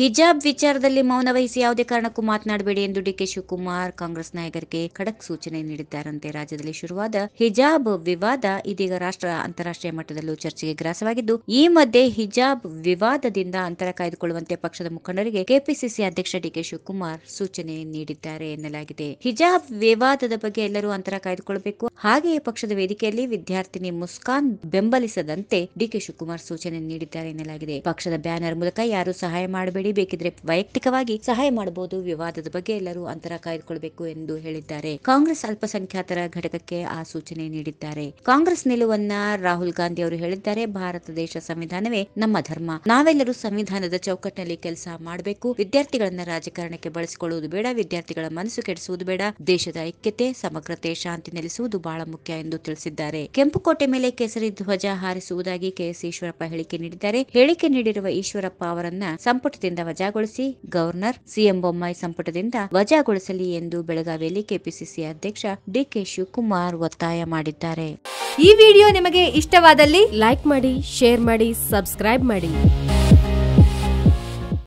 ಹಿಜಾಬ್ ವಿಚಾರದಲ್ಲಿ ಮೌನ ವಹಿಸಿ ಯಾವುದೇ ಕಾರಣಕ್ಕೂ ಮಾತನಾಡಬೇಡಿ ಎಂದು ಡಿಕೆ ಶಿವಕುಮಾರ್ ಕಾಂಗ್ರೆಸ್ ನಾಯಕರಿಗೆ ಖಡಕ್ ಸೂಚನೆ ನೀಡಿದ್ದಾರಂತೆ ರಾಜ್ಯದಲ್ಲಿ ಶುರುವಾದ ಹಿಜಾಬ್ ವಿವಾದ ಇದೀಗ ರಾಷ್ಟ್ರ ಅಂತಾರಾಷ್ಟ್ರೀಯ ಮಟ್ಟದಲ್ಲೂ ಚರ್ಚೆಗೆ ಗ್ರಾಸವಾಗಿದ್ದು ಈ ಮಧ್ಯೆ ಹಿಜಾಬ್ ವಿವಾದದಿಂದ ಅಂತರ ಕಾಯ್ದುಕೊಳ್ಳುವಂತೆ ಪಕ್ಷದ ಮುಖಂಡರಿಗೆ ಕೆಪಿಸಿಸಿ ಅಧ್ಯಕ್ಷ ಡಿಕೆ ಶಿವಕುಮಾರ್ ಸೂಚನೆ ನೀಡಿದ್ದಾರೆ ಎನ್ನಲಾಗಿದೆ ಹಿಜಾಬ್ ವಿವಾದದ ಬಗ್ಗೆ ಎಲ್ಲರೂ ಅಂತರ ಕಾಯ್ದುಕೊಳ್ಳಬೇಕು ಹಾಗೆಯೇ ಪಕ್ಷದ ವೇದಿಕೆಯಲ್ಲಿ ವಿದ್ಯಾರ್ಥಿನಿ ಮುಸ್ಕಾನ್ ಬೆಂಬಲಿಸದಂತೆ ಡಿಕೆ ಶಿವಕುಮಾರ್ ಸೂಚನೆ ನೀಡಿದ್ದಾರೆ ಎನ್ನಲಾಗಿದೆ ಪಕ್ಷದ ಬ್ಯಾನರ್ ಮೂಲಕ ಯಾರು ಸಹಾಯ ಮಾಡಬೇಡಿ ಬೇಕಿದ್ರೆ ವೈಯಕ್ತಿಕವಾಗಿ ಸಹಾಯ ಮಾಡಬಹುದು ವಿವಾದದ ಬಗ್ಗೆ ಎಲ್ಲರೂ ಅಂತರ ಕಾಯ್ದುಕೊಳ್ಳಬೇಕು ಎಂದು ಹೇಳಿದ್ದಾರೆ ಕಾಂಗ್ರೆಸ್ ಅಲ್ಪಸಂಖ್ಯಾತರ ಘಟಕಕ್ಕೆ ಆ ಸೂಚನೆ ನೀಡಿದ್ದಾರೆ ಕಾಂಗ್ರೆಸ್ ನಿಲುವನ್ನ ರಾಹುಲ್ ಗಾಂಧಿ ಅವರು ಹೇಳಿದ್ದಾರೆ ಭಾರತ ದೇಶ ಸಂವಿಧಾನವೇ ನಮ್ಮ ಧರ್ಮ ನಾವೆಲ್ಲರೂ ಸಂವಿಧಾನದ ಚೌಕಟ್ಟಿನಲ್ಲಿ ಕೆಲಸ ಮಾಡಬೇಕು ವಿದ್ಯಾರ್ಥಿಗಳನ್ನ ರಾಜಕಾರಣಕ್ಕೆ ಬಳಸಿಕೊಳ್ಳುವುದು ಬೇಡ ವಿದ್ಯಾರ್ಥಿಗಳ ಮನಸ್ಸು ಕೆಡಿಸುವುದು ಬೇಡ ದೇಶದ ಐಕ್ಯತೆ ಸಮಗ್ರತೆ ಶಾಂತಿ ನೆಲೆಸುವುದು ಬಹಳ ಮುಖ್ಯ ಎಂದು ತಿಳಿಸಿದ್ದಾರೆ ಕೆಂಪುಕೋಟೆ ಮೇಲೆ ಕೇಸರಿ ಧ್ವಜ ಹಾರಿಸುವುದಾಗಿ ಕೆಎಸ್ ಈಶ್ವರಪ್ಪ ಹೇಳಿಕೆ ನೀಡಿದ್ದಾರೆ ಹೇಳಿಕೆ ನೀಡಿರುವ ಈಶ್ವರಪ್ಪ ಅವರನ್ನ ಸಂಪುಟದಿಂದ ಸಂಪುಟದಿಂದ ವಜಾಗೊಳಿಸಿ ಗವರ್ನರ್ ಸಿಎಂ ಬೊಮ್ಮಾಯಿ ಸಂಪುಟದಿಂದ ವಜಾಗೊಳಿಸಲಿ ಎಂದು ಬೆಳಗಾವಿಯಲ್ಲಿ ಕೆಪಿಸಿಸಿ ಅಧ್ಯಕ್ಷ ಡಿಕೆ ಶಿವಕುಮಾರ್ ಒತ್ತಾಯ ಮಾಡಿದ್ದಾರೆ ಈ ವಿಡಿಯೋ ನಿಮಗೆ ಇಷ್ಟವಾದಲ್ಲಿ ಲೈಕ್ ಮಾಡಿ ಶೇರ್ ಮಾಡಿ ಸಬ್ಸ್ಕ್ರೈಬ್ ಮಾಡಿ